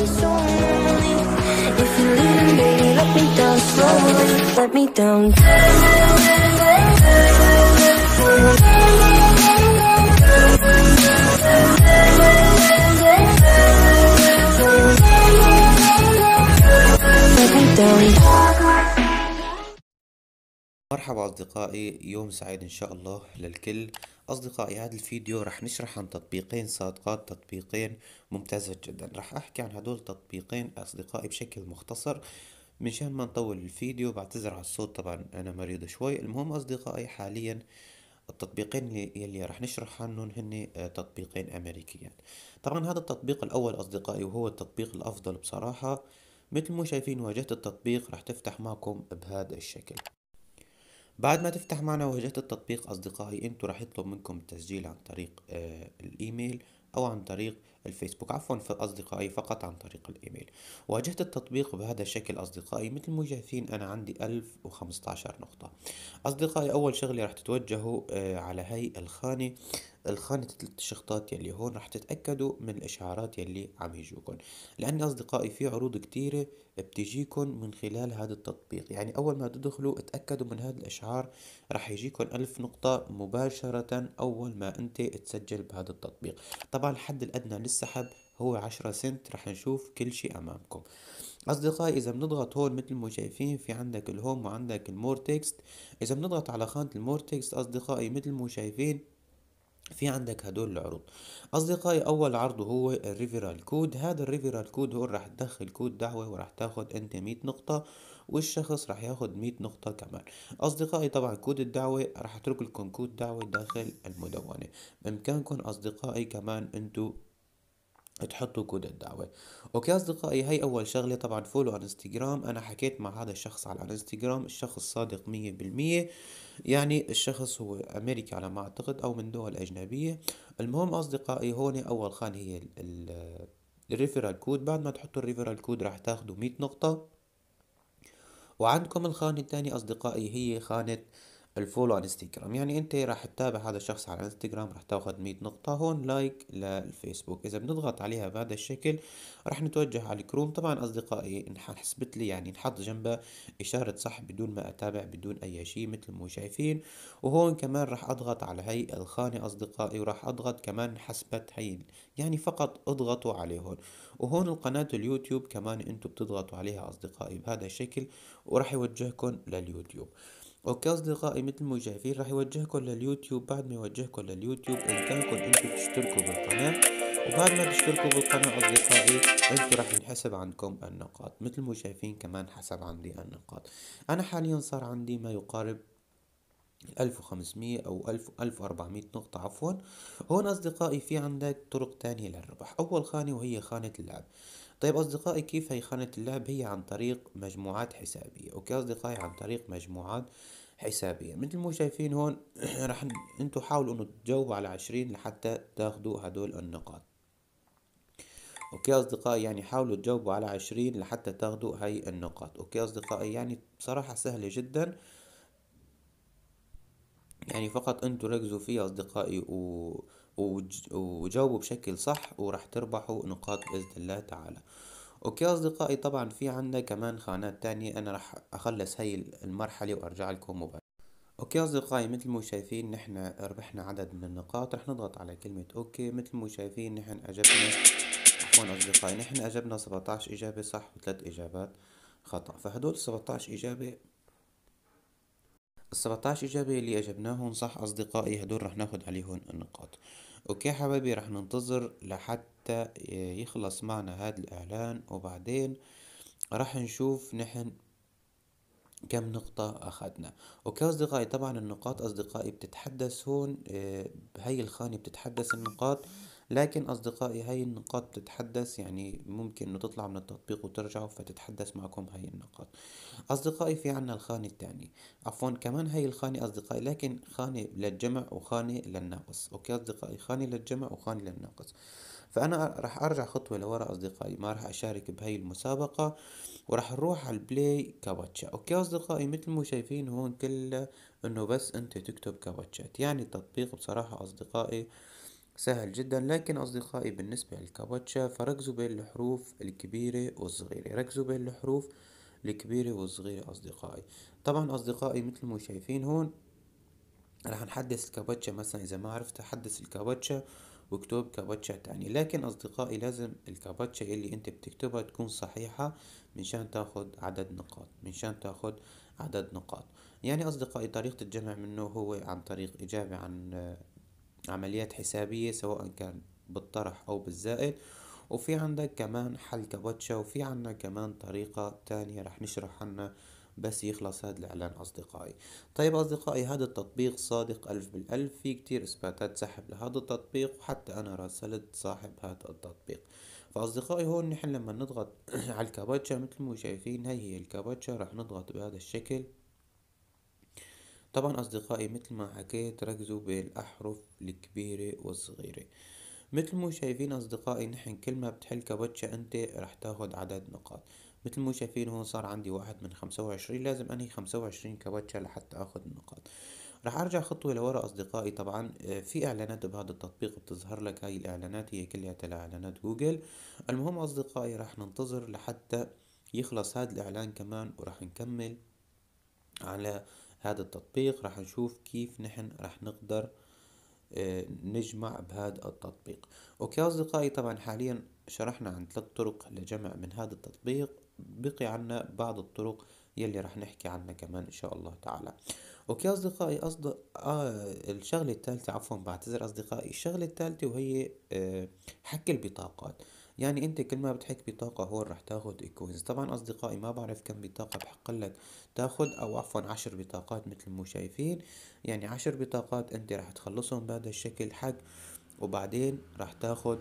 If you're leaving, baby, let me down slowly Let me down مرحبا أصدقائي يوم سعيد إن شاء الله للكل أصدقائي هذا الفيديو رح نشرح عن تطبيقين صادقات تطبيقين ممتازة جدا رح أحكي عن هدول التطبيقين أصدقائي بشكل مختصر من شان ما نطول الفيديو بعتذر على الصوت طبعا أنا مريض شوي المهم أصدقائي حاليا التطبيقين يلي رح نشرح عنهم هن آه، تطبيقين أمريكيين طبعا هذا التطبيق الأول أصدقائي وهو التطبيق الأفضل بصراحة مثل ما شايفين واجهة التطبيق رح تفتح معكم بهذا الشكل بعد ما تفتح معنا واجهة التطبيق أصدقائي أنتوا راح يطلب منكم التسجيل عن طريق آه الإيميل أو عن طريق الفيسبوك عفوا في أصدقائي فقط عن طريق الإيميل واجهة التطبيق بهذا الشكل أصدقائي مثل ما شايفين أنا عندي 1015 نقطة أصدقائي أول شغلة راح تتوجهوا آه على هاي الخانة الخانة الثلاث يلي هون رح تتأكدوا من الإشعارات يلي عم يجوكم لأن أصدقائي في عروض كتيرة بتجيكم من خلال هذا التطبيق يعني أول ما تدخلوا اتأكدوا من هذا الإشعار رح يجيكم ألف نقطة مباشرة أول ما أنت تسجل بهذا التطبيق طبعا الحد الأدنى للسحب هو عشرة سنت رح نشوف كل شيء أمامكم أصدقائي إذا بنضغط هون مثل ما شايفين في عندك الهوم وعندك المور تكست إذا بنضغط على خانة المور تكست أصدقائي مثل ما شايفين في عندك هدول العروض اصدقائي اول عرض هو الريفيرال كود هذا الريفيرال كود هو راح تدخل كود دعوه وراح تاخد انت 100 نقطه والشخص راح ياخد 100 نقطه كمان اصدقائي طبعا كود الدعوه راح اترك لكم كود دعوه داخل المدونه بامكانكم اصدقائي كمان انتو تحطوا كود الدعوة اوكي اصدقائي هي اول شغلة طبعا فولو على انستغرام انا حكيت مع هذا الشخص على انستغرام الشخص صادق مية بالمية يعني الشخص هو امريكي على ما اعتقد او من دول اجنبية المهم اصدقائي هون اول خان هي الريفرال كود بعد ما تحطوا الريفرال كود راح تاخدوا مية نقطة وعندكم الخانة الثانية اصدقائي هي خانة الفولو على انستغرام يعني انت راح تتابع هذا الشخص على انستغرام راح تاخذ 100 نقطة هون لايك للفيسبوك اذا بنضغط عليها بهذا الشكل راح نتوجه على الكروم طبعا اصدقائي حسبت لي يعني نحط جنبه اشارة صح بدون ما اتابع بدون اي شيء مثل ما شايفين وهون كمان راح اضغط على هي الخانة اصدقائي وراح اضغط كمان حسبت هي يعني فقط اضغطوا عليه هون وهون القناة اليوتيوب كمان انتم بتضغطوا عليها اصدقائي بهذا الشكل وراح يوجهكم لليوتيوب اوكي اصدقائي مثل ما شايفين راح يوجهكم لليوتيوب بعد ما يوجهكم لليوتيوب كانكم انتم تشتركوا بالقناه وبعد ما تشتركوا بالقناة أصدقائي انتم راح ينحسب عندكم النقاط مثل ما شايفين كمان حسب عندي النقاط أنا حاليا صار عندي ما يقارب 1500 أو 1000 1400 نقطة عفوا هون أصدقائي في عندك طرق تانية للربح أول خانة وهي خانة اللعب طيب أصدقائي كيف هي خانة اللعب هي عن طريق مجموعات حسابية أوكي أصدقائي عن طريق مجموعات حسابية مثل ما شايفين هون رح انتو حاولوا انه تجاوبوا على عشرين لحتى تاخدوا هدول النقاط اوكي اصدقائي يعني حاولوا تجاوبوا على عشرين لحتى تاخدوا هاي النقاط اوكي اصدقائي يعني بصراحة سهلة جدا يعني فقط انتوا ركزوا فيه اصدقائي و... وجاوبوا بشكل صح وراح تربحوا نقاط باذن الله تعالى اوكي اصدقائي طبعا في عندنا كمان خانات تانية انا راح اخلص هاي المرحله وارجع لكم مباشره اوكي اصدقائي مثل ما شايفين نحن ربحنا عدد من النقاط رح نضغط على كلمه اوكي مثل ما شايفين نحن اجبنا عفوا اصدقائي نحن اجبنا 17 اجابه صح وثلاث اجابات خطا فهدول 17 اجابه السبعتاش إجابة اللي أجبناهم صح أصدقائي هدول رح ناخد عليهم النقاط أوكي حبايبي رح ننتظر لحتى يخلص معنا هاد الإعلان وبعدين رح نشوف نحن كم نقطة أخذنا أوكي أصدقائي طبعا النقاط أصدقائي بتتحدث هون بهاي آه، الخانة بتتحدث النقاط لكن أصدقائي هاي النقاط بتتحدث يعني ممكن إنه تطلع من التطبيق وترجعوا فتتحدث معكم هاي النقاط أصدقائي في عنا الخانة الثانية عفوا كمان هاي الخانة أصدقائي لكن خانة للجمع وخانة للناقص أوكي أصدقائي خانة للجمع وخانة للناقص فأنا راح أرجع خطوة لورا أصدقائي ما راح أشارك بهاي المسابقة وراح نروح على البلاي كاباتشا أوكي أصدقائي مثل ما شايفين هون كله إنه بس أنت تكتب كاباتشات يعني التطبيق بصراحة أصدقائي سهل جدا لكن أصدقائي بالنسبة للكابوتشا فركزوا بين الحروف الكبيرة والصغيرة ركزوا بين الحروف الكبيرة والصغيرة أصدقائي طبعا أصدقائي مثل ما شايفين هون راح نحدث الكابوتشا مثلا إذا ما عرفت أحدث الكابوتشا واكتب كابوتشا تاني لكن أصدقائي لازم الكابوتشا اللي أنت بتكتبها تكون صحيحة منشان تاخد عدد نقاط منشان تاخد عدد نقاط يعني أصدقائي طريقة الجمع منه هو عن طريق إجابة عن عمليات حسابية سواء كان بالطرح أو بالزائد وفي عندك كمان حل كابتشا وفي عنا كمان طريقة تانية رح نشرح عنها بس يخلص هذا الإعلان أصدقائي طيب أصدقائي هذا التطبيق صادق ألف بالألف في كتير إثباتات سحب لهذا التطبيق وحتى أنا راسلت صاحب هذا التطبيق فأصدقائي هون نحن لما نضغط على الكابتشا مثل ما شايفين هي هي الكابتشا رح نضغط بهذا الشكل طبعا أصدقائي مثل ما حكيت ركزوا بالأحرف الكبيرة والصغيرة مثل ما شايفين أصدقائي نحن كل ما بتحل كابوتشا أنت رح تاخد عدد نقاط مثل ما شايفين هون صار عندي واحد من خمسة وعشرين لازم أنهي خمسة وعشرين كابوتشا لحتى أخد النقاط رح أرجع خطوة لورا أصدقائي طبعا آه، في إعلانات بهذا التطبيق بتظهر لك هاي الإعلانات هي كلها إعلانات جوجل المهم أصدقائي رح ننتظر لحتى يخلص هذا الإعلان كمان ورح نكمل على هذا التطبيق راح نشوف كيف نحن راح نقدر آه، نجمع بهذا التطبيق اوكي اصدقائي طبعا حاليا شرحنا عن ثلاث طرق لجمع من هذا التطبيق بقي عنا بعض الطرق يلي راح نحكي عنها كمان ان شاء الله تعالى اوكي اصدقائي أصدق... آه الشغله الثالثه عفوا بعتذر اصدقائي الشغله الثالثه وهي آه حك البطاقات يعني انت كل ما بتحك بطاقة هون رح تاخد ايكوينز طبعا اصدقائي ما بعرف كم بطاقة بحق لك تاخد او عفوا عشر بطاقات مثل ما شايفين يعني عشر بطاقات انت رح تخلصهم بهذا الشكل حق وبعدين رح تاخد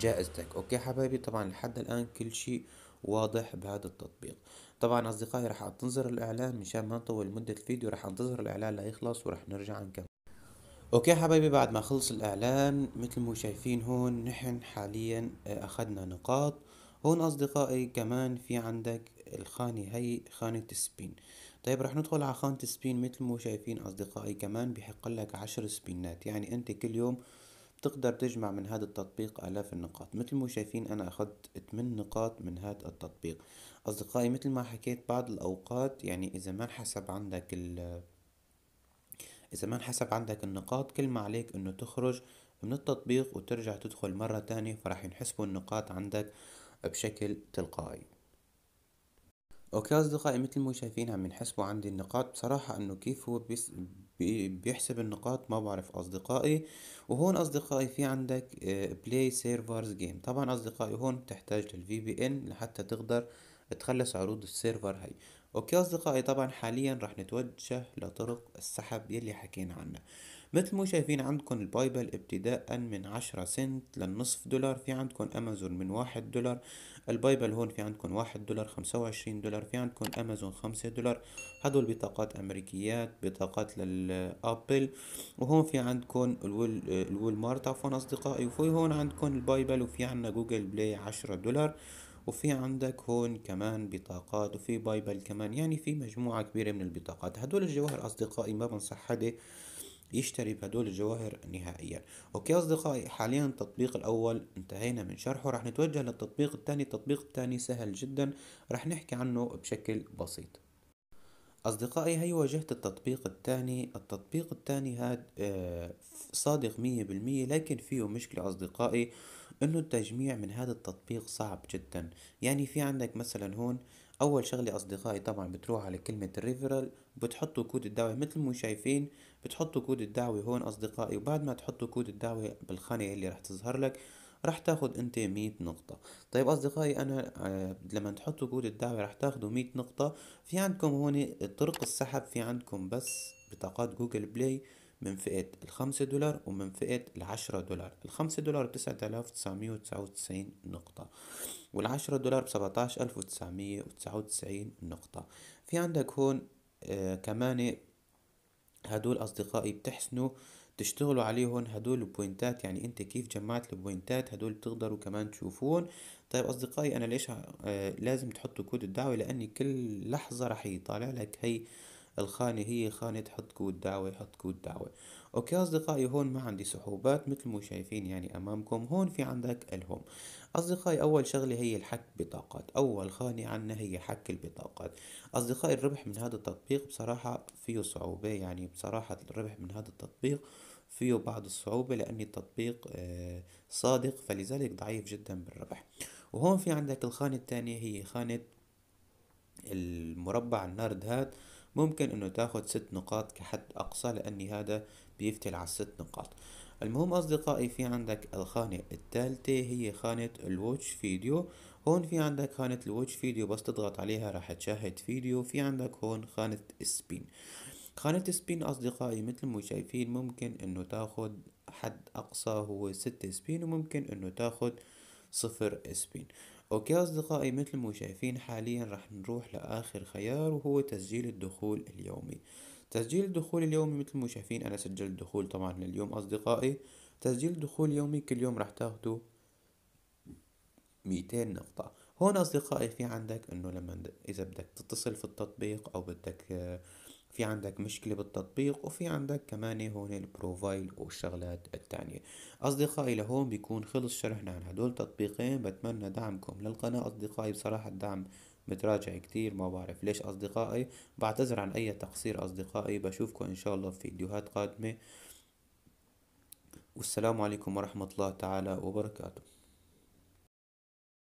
جائزتك اوكي حبايبي طبعا لحد الان كل شيء واضح بهذا التطبيق طبعا اصدقائي رح انتظر الاعلان مشان ما نطول مدة الفيديو رح انتظر الاعلان ليخلص ورح نرجع نكمل اوكي حبايبي بعد ما خلص الاعلان مثل ما شايفين هون نحن حاليا آه، اخدنا نقاط هون اصدقائي كمان في عندك الخانة هي خانة سبين طيب رح ندخل على خانة سبين مثل ما شايفين اصدقائي كمان بحق لك عشر سبينات يعني انت كل يوم بتقدر تجمع من هذا التطبيق آلاف النقاط مثل ما شايفين أنا أخذت 8 نقاط من هذا التطبيق أصدقائي مثل ما حكيت بعض الأوقات يعني إذا ما انحسب عندك ال إذا ما انحسب عندك النقاط كل ما عليك إنه تخرج من التطبيق وترجع تدخل مرة تانية فراح ينحسبوا النقاط عندك بشكل تلقائي اوكي اصدقائي مثل ما شايفين عم ينحسبوا عندي النقاط بصراحة انه كيف هو بيس بيحسب النقاط ما بعرف اصدقائي وهون اصدقائي في عندك بلاي سيرفرز جيم طبعا اصدقائي هون بتحتاج للفي بي ان لحتى تقدر تخلص عروض السيرفر هاي اوكي اصدقائي طبعا حاليا راح نتوجه لطرق السحب يلي حكينا عنها مثل ما شايفين عندكم البايبل ابتداء من عشرة سنت للنصف دولار في عندكم امازون من واحد دولار البايبل هون في عندكم واحد دولار خمسة وعشرين دولار في عندكم امازون خمسة دولار هدول بطاقات امريكيات بطاقات للابل وهون في عندكم الول مارت عفوا اصدقائي وفي هون عندكم البايبل وفي عنا جوجل بلاي عشرة دولار وفي عندك هون كمان بطاقات وفي بايبل كمان يعني في مجموعة كبيرة من البطاقات هدول الجواهر أصدقائي ما بنصح حدا يشتري بهدول الجواهر نهائيا اوكي اصدقائي حاليا التطبيق الاول انتهينا من شرحه رح نتوجه للتطبيق الثاني التطبيق الثاني سهل جدا رح نحكي عنه بشكل بسيط أصدقائي هي واجهة التطبيق الثاني التطبيق الثاني هاد آه، صادق مية بالمية لكن فيه مشكلة أصدقائي انه التجميع من هذا التطبيق صعب جدا يعني في عندك مثلا هون اول شغله اصدقائي طبعا بتروح على كلمه الريفرال بتحطوا كود الدعوه مثل ما شايفين بتحطوا كود الدعوه هون اصدقائي وبعد ما تحطوا كود الدعوه بالخانه اللي رح تظهر لك رح تاخد انت مية نقطة طيب اصدقائي انا آه، لما تحطوا كود الدعوة رح تاخدوا مية نقطة في عندكم هون طرق السحب في عندكم بس بطاقات جوجل بلاي من فئة الخمسة دولار ومن فئة العشرة دولار الخمسة دولار بتسعة آلاف تسعمية وتسعة وتسعين نقطة والعشرة دولار بسبعة ألف وتسعمية وتسعة وتسعين نقطة في عندك هون آه كمان هدول أصدقائي بتحسنوا تشتغلوا عليهم هدول البوينتات يعني انت كيف جمعت البوينتات هدول بتقدروا كمان تشوفون طيب اصدقائي انا ليش آه لازم تحطوا كود الدعوه لاني كل لحظه رح يطالع لك هي الخانة هي خانة حط كود دعوة حط كود دعوة اوكي اصدقائي هون ما عندي سحوبات مثل ما شايفين يعني امامكم هون في عندك الهوم اصدقائي اول شغلة هي الحك بطاقات اول خانة عنا هي حك البطاقات اصدقائي الربح من هذا التطبيق بصراحة فيه صعوبة يعني بصراحة الربح من هذا التطبيق فيه بعض الصعوبة لأن التطبيق آه، صادق فلذلك ضعيف جدا بالربح وهون في عندك الخانة الثانية هي خانة المربع النارد هاد ممكن انه تاخد ست نقاط كحد اقصى لاني هذا بيفتل على الست نقاط المهم اصدقائي في عندك الخانة الثالثة هي خانة الواتش فيديو هون في عندك خانة الواتش فيديو بس تضغط عليها راح تشاهد فيديو في عندك هون خانة سبين خانة سبين أصدقائي مثل ما شايفين ممكن إنه تاخد حد أقصى هو ست سبين وممكن إنه تاخد صفر سبين اوكي اصدقائي مثل ما شايفين حاليا راح نروح لاخر خيار وهو تسجيل الدخول اليومي تسجيل الدخول اليومي مثل ما شايفين انا سجلت دخول طبعا لليوم اصدقائي تسجيل دخول يومي كل يوم راح تاخدوا ميتين نقطة هون اصدقائي في عندك انه لما اذا بدك تتصل في التطبيق او بدك في عندك مشكلة بالتطبيق وفي عندك كمان هون البروفايل والشغلات التانية أصدقائي لهون بيكون خلص شرحنا عن هدول التطبيقين بتمنى دعمكم للقناة أصدقائي بصراحة الدعم متراجع كتير ما بعرف ليش أصدقائي بعتذر عن أي تقصير أصدقائي بشوفكم إن شاء الله في فيديوهات قادمة والسلام عليكم ورحمة الله تعالى وبركاته